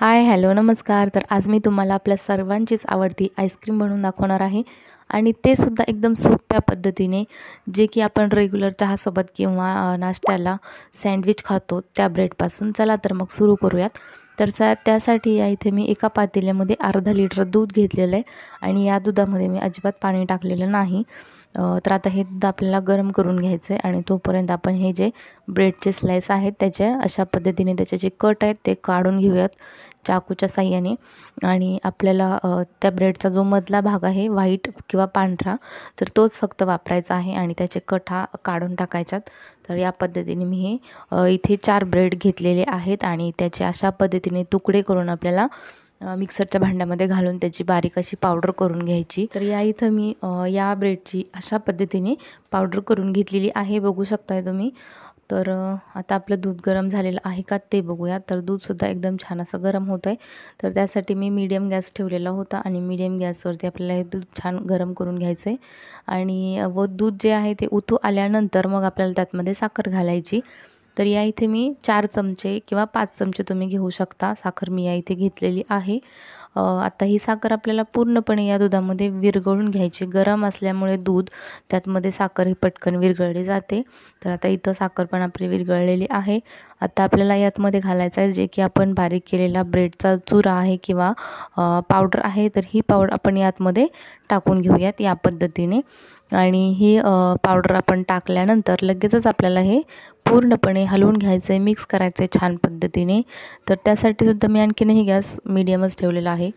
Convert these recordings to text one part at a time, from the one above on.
hi hello नमस्कार तर आज मी तुम्हाला आपल्या सर्वांचीच आवडती आईस्क्रीम बनवून दाखवणार आहे आणि ते सुद्धा एकदम सोप्या पद्धतीने जे की आपण रेग्युलर चहासोबत किंवा नाश्त्याला सँडविच खातो त्या ब्रेडपासून चला तर मग सुरू करूयात तर त्यासाठी या इथे मी एका पातेल्यामध्ये अर्धा लिटर दूध घेतलेलं आहे आणि या दुधामध्ये मी अजिबात पाणी टाकलेलं नाही तर आता हे दूध आपल्याला गरम करून घ्यायचं आहे आणि तोपर्यंत आपण हे जे ब्रेडचे स्लाईस आहेत त्याचे अशा पद्धतीने त्याचे जे कट आहेत ते काढून घेऊयात चाकूच्या साह्याने आणि आपल्याला त्या ब्रेडचा जो मधला भाग आहे व्हाईट किंवा पांढरा तर तोच फक्त वापरायचा आहे आणि त्याचे कट हा काढून टाकायच्यात तर या पद्धतीने मी हे इथे चार ब्रेड घेतलेले आहेत आणि त्याचे अशा पद्धतीने तुकडे करून आपल्याला मिक्सरच्या भांड्यामध्ये घालून त्याची बारीक अशी पावडर करून घ्यायची तर या इथं मी या ब्रेडची अशा पद्धतीने पावडर करून घेतलेली आहे बघू शकताय तुम्ही तर आता आपलं दूध गरम झालेलं आहे का ते बघूया तर दूधसुद्धा एकदम छान असं गरम होत आहे तर त्यासाठी मी मीडियम गॅस ठेवलेला होता आणि मीडियम गॅसवरती आपल्याला हे दूध छान गरम करून घ्यायचं आहे आणि व दूध जे आहे ते उतू आल्यानंतर मग आपल्याला त्यातमध्ये साखर घालायची तर या इथे मी चार चमचे किंवा पाच चमचे तुम्ही घेऊ शकता साखर मी या इथे घेतलेली आहे आता ही साखर आपल्याला पूर्णपणे या दुधामध्ये विरघळून घ्यायची गरम असल्यामुळे दूध त्यातमध्ये साखर ही पटकन विरघळली जाते तर आता इथं साखर पण आपली विरघळलेली आहे आता आपल्याला यातमध्ये घालायचं आहे जे की आपण बारीक केलेला ब्रेडचा चुरा आहे किंवा पावडर आहे तर ही पावडर आपण यातमध्ये टाकून घेऊयात या पद्धतीने आणि ही पावडर आपण टाकल्यानंतर लगेचच आपल्याला हे पूर्णपणे हलवून घ्यायचं आहे मिक्स करायचं आहे छान पद्धतीने तर त्यासाठी सुद्धा मी हे गॅस मीडियमच ठेवलेला आहे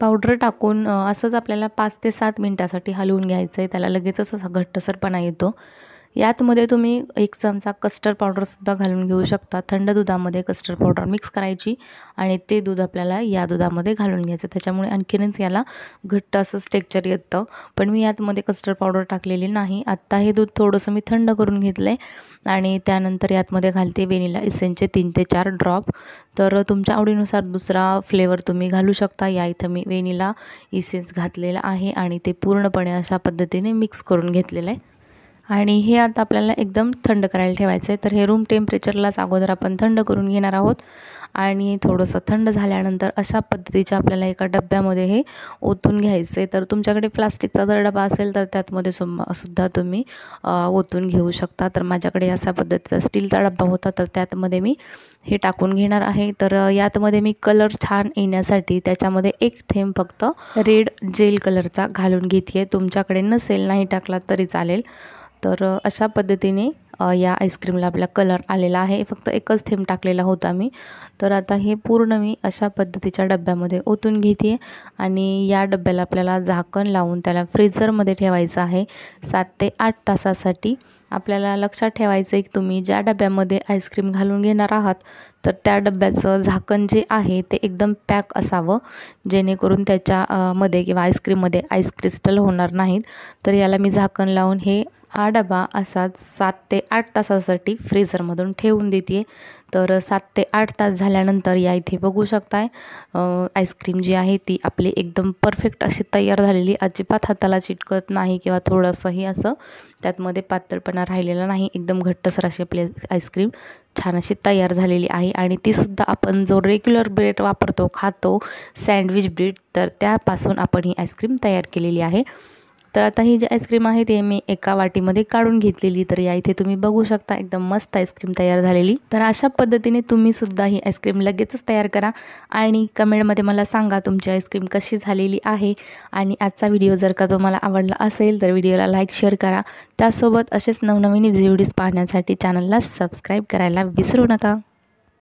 पावडर टाकून असंच आपल्याला पाच ते सात मिनटासाठी हलवून घ्यायचं आहे त्याला लगेचच असा घट्टसरपणा येतो यातमध्ये तुम्ही एक चमचा कस्टर्ड पावडरसुद्धा घालून घेऊ शकता थंड दुधामध्ये कस्टर्ड पावडर मिक्स करायची आणि ते दूध आपल्याला या दुधामध्ये घालून घ्यायचं त्याच्यामुळे आणखीनच याला घट्ट असं टेक्चर येतं पण मी यातमध्ये कस्टर्ड पावडर टाकलेली नाही आत्ता हे दूध थोडंसं मी थंड करून घेतलं आहे आणि त्यानंतर यातमध्ये घालते वेनिला इसेनचे तीन ते चार ड्रॉप तर तुमच्या आवडीनुसार दुसरा फ्लेवर तुम्ही घालू शकता या इथं मी वेनिला इसेन्स घातलेला आहे आणि ते पूर्णपणे अशा पद्धतीने मिक्स करून घेतलेलं आहे आणि हे आता आपल्याला एकदम थंड करायला ठेवायचं आहे तर हे रूम टेम्परेचरलाच अगोदर आपण थंड करून घेणार आहोत आणि थोडंसं थंड झाल्यानंतर अशा पद्धतीच्या आपल्याला एका डब्यामध्ये हे ओतून घ्यायचं आहे तर तुमच्याकडे प्लास्टिकचा जर डबा असेल तर त्यातमध्ये सुद्धा तुम्ही ओतून घेऊ शकता तर माझ्याकडे अशा पद्धतीचा स्टीलचा डब्बा होता तर त्यातमध्ये मी हे टाकून घेणार आहे तर यातमध्ये मी कलर छान येण्यासाठी त्याच्यामध्ये एक थेंब फक्त रेड जेल कलरचा घालून घेते आहे तुमच्याकडे नसेल नाही टाकला तरी चालेल तर अशा पद्धतीने या आईस्क्रीमला आपला कलर आलेला आहे फक्त एकच थेंब टाकलेला होता मी तर आता हे पूर्ण मी अशा पद्धतीच्या डब्यामध्ये ओतून घेते आणि या डब्याला आपल्याला झाकण लावून त्याला फ्रीजरमध्ये ठेवायचं आहे सात ते आठ तासासाठी आपल्याला लक्षात ठेवायचं आहे की तुम्ही ज्या डब्यामध्ये आईस्क्रीम घालून घेणार आहात तर त्या डब्याचं झाकण जे आहे ते एकदम पॅक असावं जेणेकरून त्याच्यामध्ये किंवा आईस्क्रीममध्ये आईस क्रिस्टल होणार नाहीत तर याला मी झाकण लावून हे हा डबा असा सात ते आठ तासासाठी फ्रीझरमधून ठेवून देते तर सात ते आठ तास झाल्यानंतर या इथे बघू शकताय आईस्क्रीम जी आहे ती आपली एकदम परफेक्ट अशी तयार झालेली अजिबात हाताला चिटकत नाही किंवा थोडंसंही असं त्यातमध्ये पातळपणा राहिलेला नाही एकदम घट्टसर अशी आपली आईस्क्रीम छान अशी तयार झालेली आहे आणि तीसुद्धा आपण जो रेग्युलर ब्रेड वापरतो खातो सँडविच ब्रेड तर त्यापासून आपण ही आईस्क्रीम तयार केलेली आहे तर आता ही जी आईस्क्रीम आहे ती मी एका वाटीमध्ये काढून घेतलेली तर या इथे तुम्ही बघू शकता एकदम मस्त आईस्क्रीम तयार झालेली तर अशा पद्धतीने तुम्ही सुद्धा ही आईस्क्रीम लगेचच तयार करा आणि कमेंटमध्ये मला सांगा तुमची आईस्क्रीम कशी झालेली आहे आणि आजचा व्हिडिओ जर का तुम्हाला आवडला असेल तर व्हिडिओला लाईक शेअर करा त्यासोबत असेच नवनवीन व्हिडिओज पाहण्यासाठी चॅनलला सबस्क्राईब करायला विसरू नका